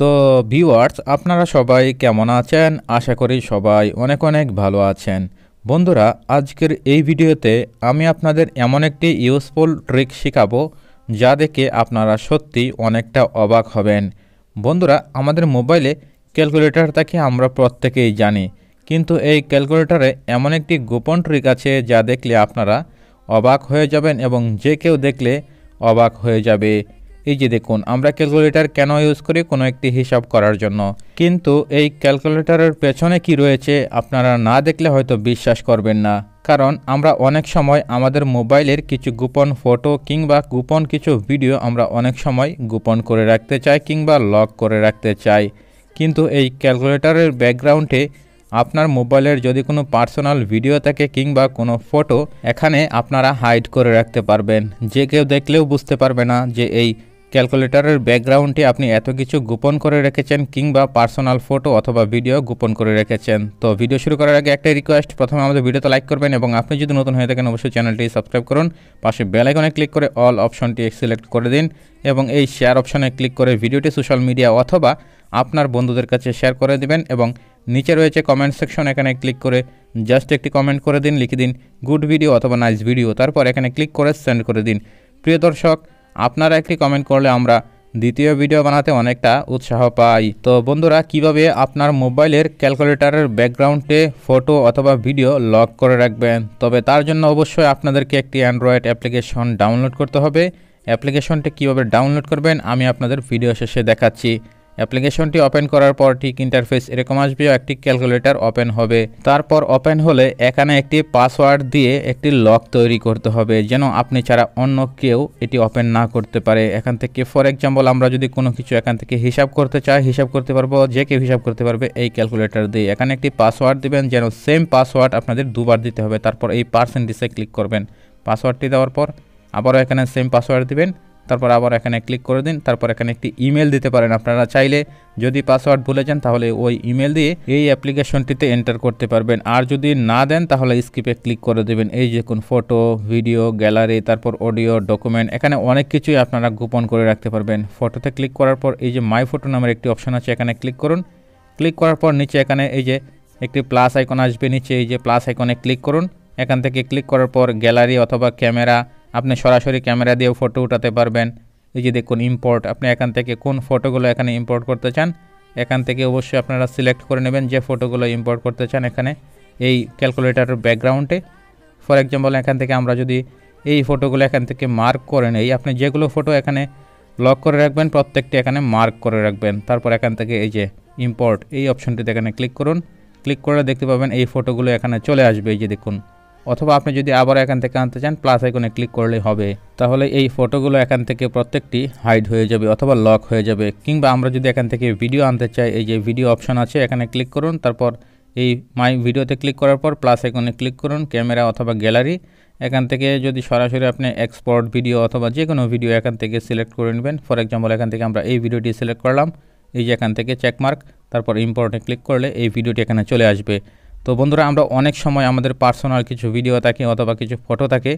তো ভিওয়ার্স আপনারা সবাই কেমন আছেন আশা করি সবাই অনেক অনেক ভালো আছেন বন্ধুরা আজকের এই ভিডিওতে আমি আপনাদের এমন একটি ইউজফুল ট্রিক শেখাবো যা দেখে আপনারা সত্যি অনেকটা অবাক হবেন বন্ধুরা আমাদের মোবাইলে ক্যালকুলেটর থাকে আমরা প্রত্যেকেই জানি কিন্তু এই ক্যালকুলেটরে এমন একটি গোপন ট্রিক আছে যা দেখলে আপনারা অবাক হয়ে যাবেন এবং যে কেউ দেখলে অবাক হয়ে যাবে এই যে দেখুন আমরা ক্যালকুলেটর কেন ইউজ করি কোনো একটি হিসাব করার জন্য কিন্তু এই ক্যালকুলেটরের পেছনে কি রয়েছে আপনারা না দেখলে হয়তো বিশ্বাস করবেন না কারণ আমরা অনেক সময় আমাদের মোবাইলের কিছু গোপন ফটো কিংবা গোপন কিছু ভিডিও আমরা অনেক সময় গোপন করে রাখতে চাই কিংবা লক করে রাখতে চাই কিন্তু এই ক্যালকুলেটরের ব্যাকগ্রাউন্ডে আপনার মোবাইলের যদি কোনো পার্সোনাল ভিডিও থাকে কিংবা কোনো ফটো এখানে আপনারা হাইড করে রাখতে পারবেন যে কেউ দেখলেও বুঝতে পারবে না যে এই ক্যালকুলেটরের ব্যাকগ্রাউন্ডটি আপনি এত কিছু গোপন করে রেখেছেন কিংবা পার্সোনাল ফটো অথবা ভিডিও গোপন করে রেখেছেন তো ভিডিও শুরু করার আগে একটা রিকোয়েস্ট প্রথমে আমাদের ভিডিওতে লাইক করবেন এবং আপনি যদি নতুন হয়ে থাকেন অবশ্যই চ্যানেলটি সাবস্ক্রাইব করুন পাশে বেলাইকনে ক্লিক করে অল অপশনটি সিলেক্ট করে দিন এবং এই শেয়ার অপশনে ক্লিক করে ভিডিওটি সোশ্যাল মিডিয়া অথবা আপনার বন্ধুদের কাছে শেয়ার করে দিবেন এবং নিচে রয়েছে কমেন্ট সেকশন এখানে ক্লিক করে জাস্ট একটি কমেন্ট করে দিন লিখে দিন গুড ভিডিও অথবা নাইস ভিডিও তারপর এখানে ক্লিক করে সেন্ড করে দিন প্রিয় দর্শক আপনারা একটি কমেন্ট করলে আমরা দ্বিতীয় ভিডিও বানাতে অনেকটা উৎসাহ পাই তো বন্ধুরা কিভাবে আপনার মোবাইলের ক্যালকুলেটারের ব্যাকগ্রাউন্ডে ফটো অথবা ভিডিও লক করে রাখবেন তবে তার জন্য অবশ্যই আপনাদেরকে একটি অ্যান্ড্রয়েড অ্যাপ্লিকেশন ডাউনলোড করতে হবে অ্যাপ্লিকেশনটি কিভাবে ডাউনলোড করবেন আমি আপনাদের ভিডিও শেষে দেখাচ্ছি অ্যাপ্লিকেশনটি ওপেন করার পর ঠিক ইন্টারফেস এরকম আসবে একটি ক্যালকুলেটর ওপেন হবে তারপর ওপেন হলে এখানে একটি পাসওয়ার্ড দিয়ে একটি লক তৈরি করতে হবে যেন আপনি ছাড়া অন্য কেউ এটি ওপেন না করতে পারে এখান থেকে ফর এক্সাম্পল আমরা যদি কোনো কিছু এখান থেকে হিসাব করতে চাই হিসাব করতে পারবো যে কেউ হিসাব করতে পারবে এই ক্যালকুলেটর দিয়ে এখানে একটি পাসওয়ার্ড দিবেন যেন সেম পাসওয়ার্ড আপনাদের দুবার দিতে হবে তারপর এই পার্সেন্টেজে ক্লিক করবেন পাসওয়ার্ডটি দেওয়ার পর আবারও এখানে সেম পাসওয়ার্ড দিবেন তারপর আবার এখানে ক্লিক করে দিন তারপর এখানে একটি ইমেল দিতে পারেন আপনারা চাইলে যদি পাসওয়ার্ড ভুলে যান তাহলে ওই ইমেল দিয়ে এই অ্যাপ্লিকেশনটিতে এন্টার করতে পারবেন আর যদি না দেন তাহলে স্কিপে ক্লিক করে দেবেন এই যে কোন ফটো ভিডিও গ্যালারি তারপর অডিও ডকুমেন্ট এখানে অনেক কিছুই আপনারা গোপন করে রাখতে পারবেন ফটোতে ক্লিক করার পর এই যে মাই ফটো নামের একটি অপশন আছে এখানে ক্লিক করুন ক্লিক করার পর নিচে এখানে এই যে একটি প্লাস আইকন আসবে নিচে এই যে প্লাস আইকনে ক্লিক করুন এখান থেকে ক্লিক করার পর গ্যালারি অথবা ক্যামেরা আপনি সরাসরি ক্যামেরা দিয়েও ফটো উঠাতে পারবেন এই যে দেখুন ইম্পোর্ট আপনি এখান থেকে কোন ফটোগুলো এখানে ইম্পোর্ট করতে চান এখান থেকে অবশ্যই আপনারা সিলেক্ট করে নেবেন যে ফটোগুলো ইম্পোর্ট করতে চান এখানে এই ক্যালকুলেটারের ব্যাকগ্রাউন্ডে ফর এক্সাম্পল এখান থেকে আমরা যদি এই ফটোগুলো এখান থেকে মার্ক করে নেই আপনি যেগুলো ফটো এখানে লক করে রাখবেন প্রত্যেকটি এখানে মার্ক করে রাখবেন তারপর এখান থেকে এই যে ইম্পোর্ট এই অপশনটিতে এখানে ক্লিক করুন ক্লিক করে দেখতে পাবেন এই ফটোগুলো এখানে চলে আসবে এই যে দেখুন অথবা আপনি যদি আবার এখান থেকে আনতে চান প্লাস আইকনে ক্লিক করলেই হবে তাহলে এই ফটোগুলো এখান থেকে প্রত্যেকটি হাইড হয়ে যাবে অথবা লক হয়ে যাবে কিংবা আমরা যদি এখান থেকে ভিডিও আনতে চাই এই যে ভিডিও অপশন আছে এখানে ক্লিক করুন তারপর এই মাই ভিডিওতে ক্লিক করার পর প্লাস আইকনে ক্লিক করুন ক্যামেরা অথবা গ্যালারি এখান থেকে যদি সরাসরি আপনি এক্সপোর্ট ভিডিও অথবা যে কোনো ভিডিও এখান থেকে সিলেক্ট করে নেবেন ফর এক্সাম্পল এখান থেকে আমরা এই ভিডিওটি সিলেক্ট করলাম এই যে এখান থেকে চেকমার্ক তারপর ইম্পোর্টে ক্লিক করলে এই ভিডিওটি এখানে চলে আসবে তো বন্ধুরা আমরা অনেক সময় আমাদের পার্সোনাল কিছু ভিডিও থাকে অথবা কিছু ফটো থাকে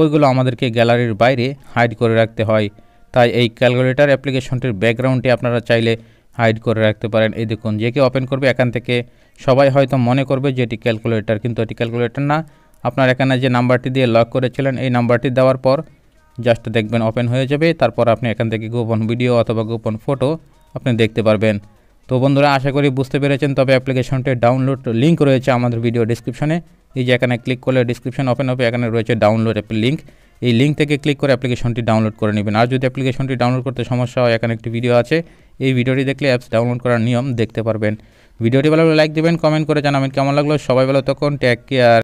ওইগুলো আমাদেরকে গ্যালারির বাইরে হাইড করে রাখতে হয় তাই এই ক্যালকুলেটার অ্যাপ্লিকেশনটির ব্যাকগ্রাউন্ডটি আপনারা চাইলে হাইড করে রাখতে পারেন এই দেখুন যে কেউ ওপেন করবে এখান থেকে সবাই হয়তো মনে করবে যে এটি ক্যালকুলেটার কিন্তু এটি ক্যালকুলেটার না আপনার এখানে যে নাম্বারটি দিয়ে লক করেছিলেন এই নাম্বারটি দেওয়ার পর জাস্ট দেখবেন ওপেন হয়ে যাবে তারপর আপনি এখান থেকে গোপন ভিডিও অথবা গোপন ফটো আপনি দেখতে পারবেন তো বন্ধুরা আশা করি বুঝতে পেরেছেন তবে অ্যাপ্লিকেশনটির ডাউনলোড লিঙ্ক রয়েছে আমাদের ভিডিও ডিসক্রিপশনে এই যে এখানে ক্লিক করলে ডিসক্রিপশন ওপেন হবে এখানে রয়েছে ডাউনলোড অ্যাপের লিঙ্ক এই লিঙ্ক থেকে ক্লিক করে অ্যাপ্লিকেশনটি ডাউনলোড করে নেবেন আর যদি অ্যাপ্লিকেশনটি ডাউনলোড করতে সমস্যা হয় এখানে একটি ভিডিও আছে এই ভিডিওটি দেখলে অ্যাপস ডাউনলোড করার নিয়ম দেখতে পারবেন ভিডিওটি ভালো লাইক দেবেন কমেন্ট করে জানাবেন কেমন লাগলো সবাই ভালো তখন টেক কেয়ার